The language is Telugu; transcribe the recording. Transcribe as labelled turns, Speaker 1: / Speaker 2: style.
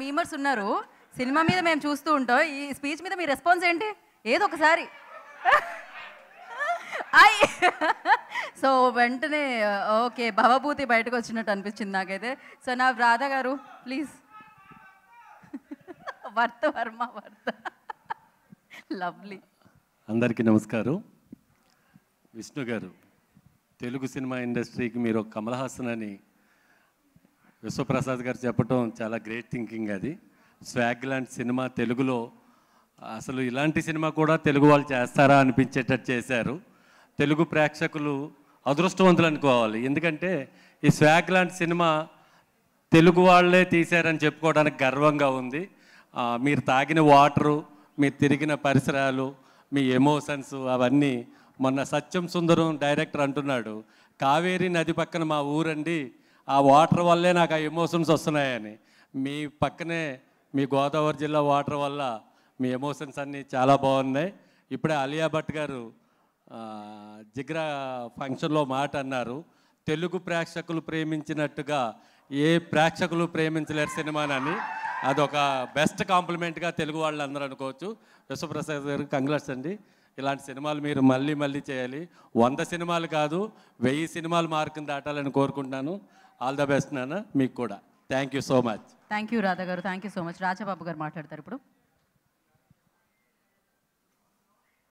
Speaker 1: మీమర్స్ ఉన్నారు సినిమా మీద మేము చూస్తూ ఉంటాం ఈ స్పీచ్ మీద మీ రెస్పాన్స్ ఏంటి ఏదో ఒకసారి ఐ సో వెంటనే ఓకే భవభూతి బయటకు వచ్చినట్టు అనిపించింది నాకైతే సో నా Radha garu please worth Varma worth lovely
Speaker 2: అందరికీ నమస్కారం విష్ణు గారు తెలుగు సినిమా ఇండస్ట్రీకి మీరు కమల్ హాసన్ అని విశ్వప్రసాద్ గారు చెప్పడం చాలా గ్రేట్ థింకింగ్ అది స్వాగ్ లాంటి సినిమా తెలుగులో అసలు ఇలాంటి సినిమా కూడా తెలుగు వాళ్ళు చేస్తారా అనిపించేటట్టు చేశారు తెలుగు ప్రేక్షకులు అదృష్టవంతులు అనుకోవాలి ఎందుకంటే ఈ స్వాగ్ లాంటి సినిమా తెలుగు వాళ్ళే తీశారని చెప్పుకోవడానికి గర్వంగా ఉంది మీరు తాగిన వాటరు మీరు తిరిగిన పరిసరాలు మీ ఎమోషన్స్ అవన్నీ మొన్న సత్యం సుందరం డైరెక్టర్ అంటున్నాడు కావేరీ నది పక్కన మా ఊరండి ఆ వాటర్ వల్లే నాకు ఆ ఎమోషన్స్ వస్తున్నాయని మీ పక్కనే మీ గోదావరి జిల్లా వాటర్ వల్ల మీ ఎమోషన్స్ అన్నీ చాలా బాగున్నాయి ఇప్పుడే అలియా భట్ గారు జిగ్రా ఫంక్షన్లో మాట అన్నారు తెలుగు ప్రేక్షకులు ప్రేమించినట్టుగా ఏ ప్రేక్షకులు ప్రేమించలేరు సినిమానని అదొక బెస్ట్ కాంప్లిమెంట్గా తెలుగు వాళ్ళు అందరూ అనుకోవచ్చు విశ్వప్రసాద్ గారు కంగ్రాట్స్ అండి ఇలాంటి సినిమాలు మీరు మళ్ళీ మళ్ళీ చేయాలి వంద సినిమాలు కాదు వెయ్యి సినిమాలు మార్కుని దాటాలని కోరుకుంటున్నాను ఆల్ ద బెస్ట్ నాన్న మీకు కూడా thank you so much
Speaker 1: thank you Radha garu thank you so much Rajababu garu మాట్లాడతారు ఇప్పుడు